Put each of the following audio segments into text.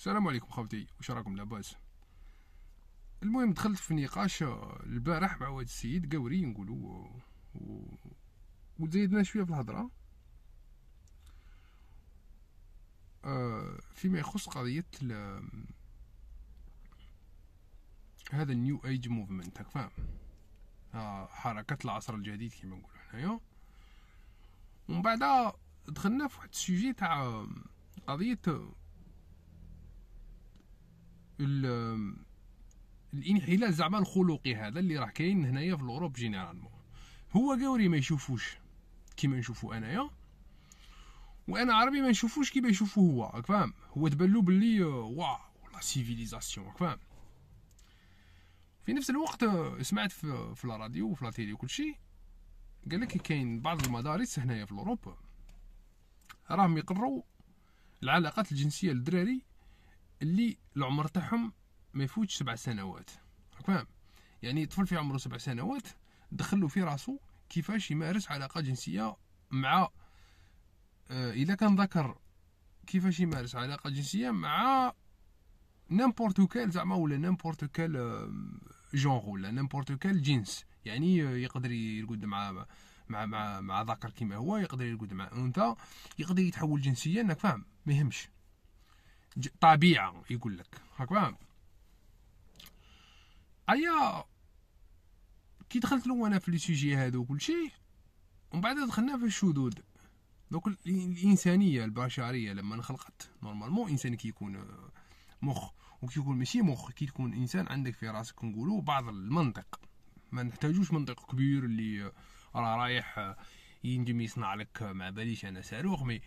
السلام عليكم خوتي واش راكم لاباس المهم دخلت في نقاش البارح مع واحد السيد قاوري نقولو و... و... وزيدنا شويه في الهضره آه فيما يخص قضيه ل... هذا النيو ايج موفمنت هاك فاهم حركه العصر الجديد كيما نقولوا حنايا ومن بعد دخلنا في واحد السوجي تاع آه، قضيه الانحلال زعما الخلقي هذا اللي راه كاين هنايا في الاوروب جينيرالمون هو كاوري ما يشوفوش كيما نشوفو انايا وانا عربي ما نشوفوش كيما يشوفو هو راك فاهم هو تبان بلي واو لا سيفيليزاسيون راك فاهم في نفس الوقت سمعت في, في الراديو وفي لا تيلي وكلشي قال لك كاين بعض المدارس هنايا في اوروب راهم يقروا العلاقات الجنسيه للدراري اللي العمر تاعهم ما يفوتش سبع سنوات فاهم يعني طفل في عمره سبع سنوات دخلو في راسو كيفاش يمارس علاقه جنسيه مع آه، اذا كان ذكر كيفاش يمارس علاقه جنسيه مع نيمبورت كال زعما ولا نيمبورت كال جونغ ولا نيمبورت كال جنس يعني يقدر يرقد مع مع مع مع ذكر كيما هو يقدر يرقد مع انثى يقدر يتحول جنسيا انك فاهم ما يهمش طبيعه يقول لك هاك فاهم ايا كي دخلت له انا في لي سوجي هادو كلشي ومن بعد دخلنا في الشذوذ دوك الانسانيه البشريه لما انخلقت نورمالمون انسان كيكون آه، مخ وكيكون ماشي مخ كي تكون انسان عندك في راسك نقولوا بعض المنطق ما نحتاجوش منطق كبير اللي آه، راه رايح آه، ينجم يصنع لك ما باليش انا صاروخ مي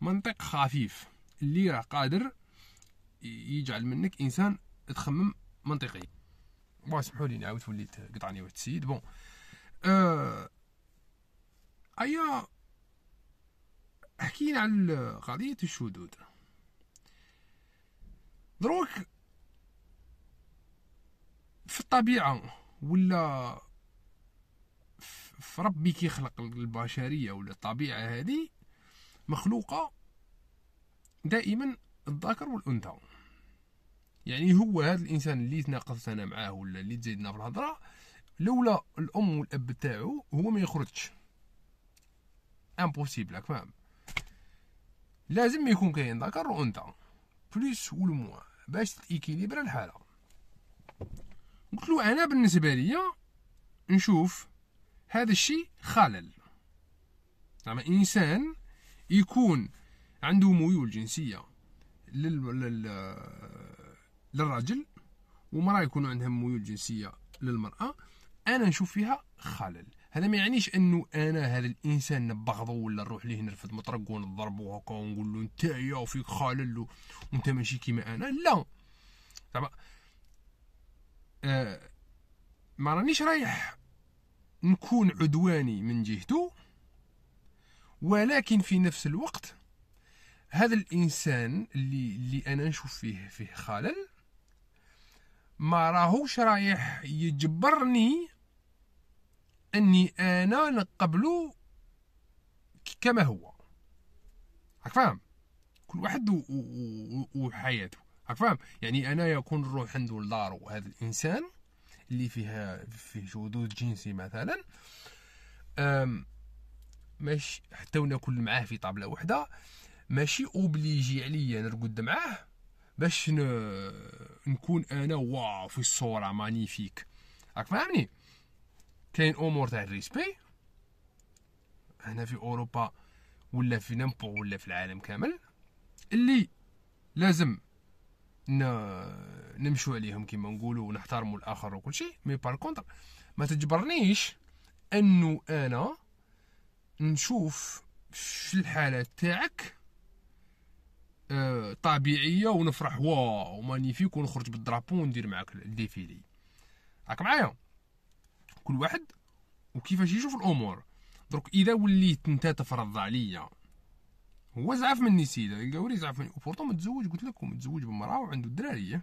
منطق خفيف اللي راه قادر يجعل منك انسان تخمم منطقي بون سمحوا لي نعاود وليت قطعني واحد السيد بون آه ايا حكينا على قضيه الشذوذ دروك في الطبيعه ولا في ربي كيخلق البشريه ولا الطبيعه هذه مخلوقه دائما الذكر والانثى يعني هو هذا الانسان اللي تناقضت انا معاه ولا اللي تزيدنا في الهضره لولا الام والاب تاعو هو ما يخرجش امبوسيبل راك فاهم لازم يكون كاين ذكر وانثى بليس والموا باش تيكيليبر الحاله قلت له انا بالنسبه ليا نشوف هذا الشيء خلل زعما انسان يكون عنده ميول جنسية لل... لل... للرجل ومرأة يكون عندها ميول جنسية للمرأة أنا نشوف فيها خلل هذا ما يعنيش انه انا هذا الانسان نبغضه ولا نروح ليه نرفد مطرق ونضربه هكا ونقول له انت يا فيك خلل وانت ماشي كيما انا لا زعما آه ما رانيش رايح نكون عدواني من جهته ولكن في نفس الوقت هذا الانسان اللي اللي انا نشوف فيه فيه خلل ما راهوش رايح يجبرني اني انا نقبلو كما هو راك فاهم كل واحد وحياته راك فاهم يعني انا يكون نروح عنده لدارو وهذا الانسان اللي فيها فيه شذوذ جنسي مثلا مش حتى وناكل معاه في طابله وحده ماشي اوبليجي عليا نرقد معاه باش نكون انا واو في الصوره مانيفيك راك فاهمني كاين امور تاع الريسبي هنا في اوروبا ولا في نمبو ولا في العالم كامل اللي لازم نمشوا عليهم كيما نقولوا ونحترموا الاخر وكل شيء مي بار كونتر ما تجبرنيش انه انا نشوف في الحاله تاعك آه، طبيعيه ونفرح واو مانيفيك ونخرج بالدرابو وندير معاك الديفيلي راك معايا كل واحد وكيفاش يشوف الامور دروك اذا وليت انت تفرض عليا هو زعف مني سيدة القوري زعف مني وبورتو متزوج قلت لكم متزوج بمراه وعنده دراري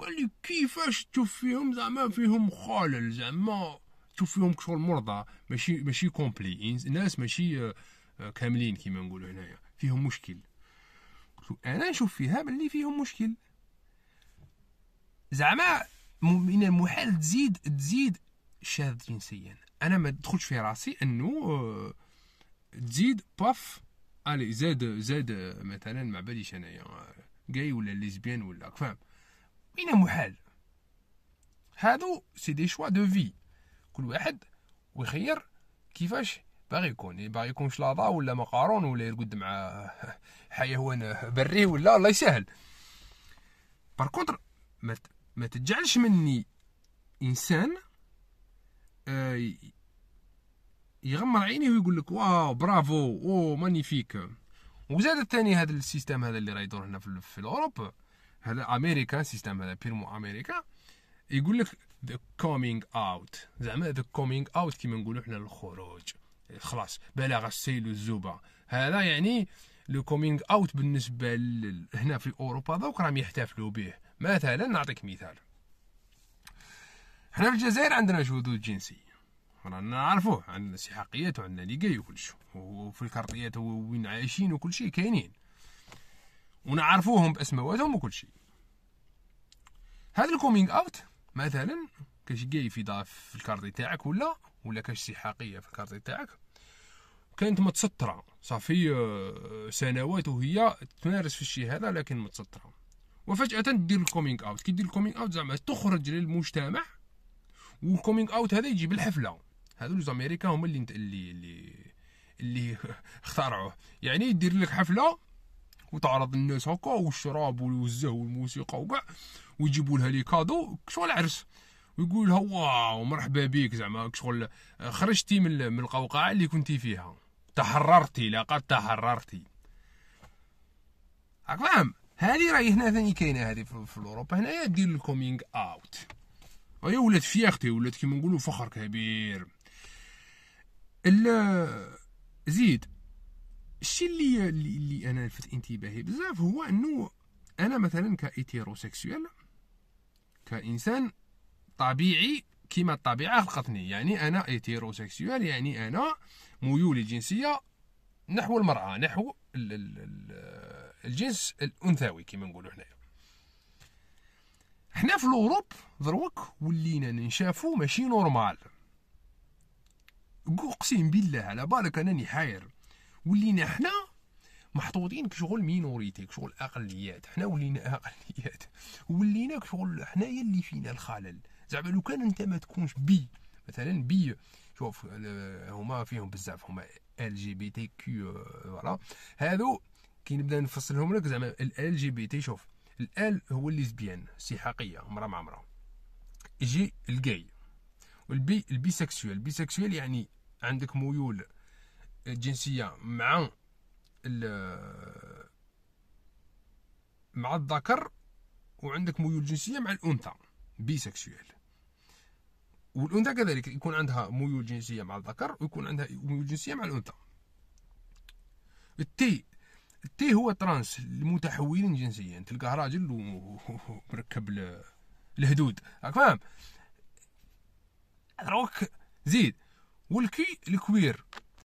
قال لي كيفاش تشوف فيهم زعما فيهم خلل زعما تشوف فيهم كشغل مرضى ماشي ماشي كومبلي ناس ماشي آه، آه، كاملين كيما نقولوا هنايا فيهم مشكل انا نشوف فيها باللي فيهم مشكل زعما من المحال تزيد تزيد شاذ جنسيا انا ما تدخلش في راسي انه آه، تزيد باف الي زاد زاد مثلا ما باليش انايا جاي ولا ليزبيان ولا فاهم من محال هادو سي دي شوا دو في كل واحد ويخير كيفاش باغي يكون باغي يكون شلاضه ولا مقارون ولا يرقد مع حيوان بري ولا الله يسهل بار كونتر ما ما تجعلش مني انسان آه، يغمر عينيه ويقول لك واو برافو او مانيفيك وزاد الثاني هذا السيستم هذا اللي راه يدور هنا في الاوروب هذا امريكا سيستم هذا بيرمو امريكا يقول لك ذا كومينغ اوت زعما ذا كومينغ اوت كيما نقولوا حنا الخروج خلاص بلاغ السيل والزوبه هذا يعني لو كومينغ اوت بالنسبه ل... هنا في اوروبا دوك راهم يحتفلوا به مثلا نعطيك مثال حنا في الجزائر عندنا شذوذ جنسي رانا نعرفوه عندنا سحاقيات وعندنا لي جاي وكلشي وفي الكارطيات وين عايشين وكلشي كاينين ونعرفوهم باسمواتهم وكلشي هذا الكومينغ اوت مثلا كاش جاي في ضعف في الكارطي تاعك ولا ولا كاش سحاقيه في الكارطي تاعك كانت متستره صافي آه، سنوات وهي تمارس في الشيء هذا لكن متستره وفجاه دير الكومينغ اوت كي دير الكومينغ اوت زعما تخرج للمجتمع والكومينغ اوت هذا يجي بالحفله هذو لي هما اللي اللي اللي, اللي اخترعوه يعني يدير لك حفله وتعرض الناس هكا والشراب والزهو والموسيقى وكاع ويجيبوا لها لي كادو شغل عرس ويقول واو مرحبا بك زعما شغل آه، خرجتي من من القوقعه اللي كنتي فيها تحررتي لقد تحررتي راك فاهم هذه راهي هنا ثاني كاينه هذه في, في اوروبا هنايا دير الكومينغ اوت هي ولات فياختي ولات كيما نقولوا فخر كبير ال زيد الشيء اللي اللي انا لفت انتباهي بزاف هو انه انا مثلا كايتيروسيكسويل كانسان طبيعي كما الطبيعة خلقتني يعني أنا ايتيروسيكسوال يعني أنا ميولي جنسية نحو المرأة نحو الجنس الأنثوي كما نقولوا حنايا حنا في الأوروب دروك ولينا نشافو ماشي نورمال اقسم بالله على بالك انني حاير ولينا حنا محطوطين كشغل مينوريتي كشغل اقليات حنا ولينا اقليات ولينا كشغل حنايا اللي فينا الخلل زعما لو كان انت ما تكونش بي مثلا بي شوف هما فيهم بزاف هما ال جي بي تي كيو فوالا هادو كي نبدا نفصلهم لك زعما ال جي بي تي شوف ال هو الليزبيان السحاقيه مرا مع مرا جي الجاي والبي البي سكسوال البي سكسوال يعني عندك ميول جنسيه مع مع الذكر وعندك ميول جنسيه مع الانثى بي سكسوال والانثى كذلك يكون عندها ميول جنسيه مع الذكر ويكون عندها ميول جنسيه مع الانثى التي التي هو ترانس المتحولين جنسيا تلقاه راجل ومركب الهدود راك فاهم زيد والكي الكوير